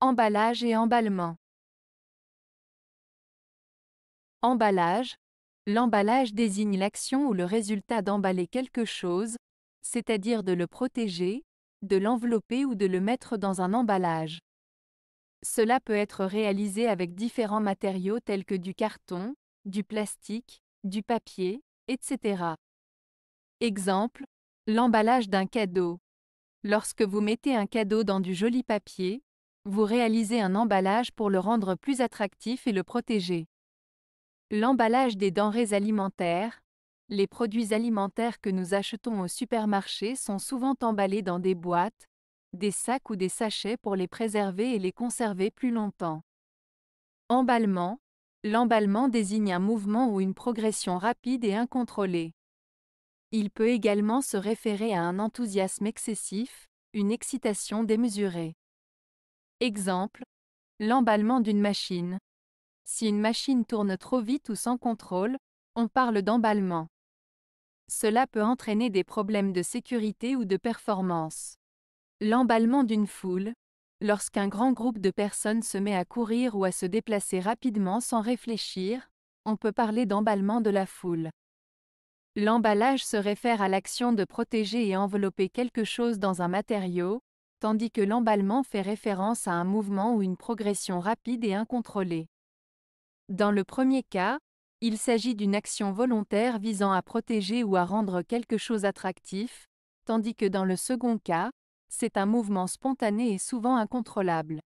Emballage et emballement. Emballage. L'emballage désigne l'action ou le résultat d'emballer quelque chose, c'est-à-dire de le protéger, de l'envelopper ou de le mettre dans un emballage. Cela peut être réalisé avec différents matériaux tels que du carton, du plastique, du papier, etc. Exemple, l'emballage d'un cadeau. Lorsque vous mettez un cadeau dans du joli papier, vous réalisez un emballage pour le rendre plus attractif et le protéger. L'emballage des denrées alimentaires. Les produits alimentaires que nous achetons au supermarché sont souvent emballés dans des boîtes, des sacs ou des sachets pour les préserver et les conserver plus longtemps. Emballement. L'emballement désigne un mouvement ou une progression rapide et incontrôlée. Il peut également se référer à un enthousiasme excessif, une excitation démesurée. Exemple, l'emballement d'une machine. Si une machine tourne trop vite ou sans contrôle, on parle d'emballement. Cela peut entraîner des problèmes de sécurité ou de performance. L'emballement d'une foule, lorsqu'un grand groupe de personnes se met à courir ou à se déplacer rapidement sans réfléchir, on peut parler d'emballement de la foule. L'emballage se réfère à l'action de protéger et envelopper quelque chose dans un matériau, tandis que l'emballement fait référence à un mouvement ou une progression rapide et incontrôlée. Dans le premier cas, il s'agit d'une action volontaire visant à protéger ou à rendre quelque chose attractif, tandis que dans le second cas, c'est un mouvement spontané et souvent incontrôlable.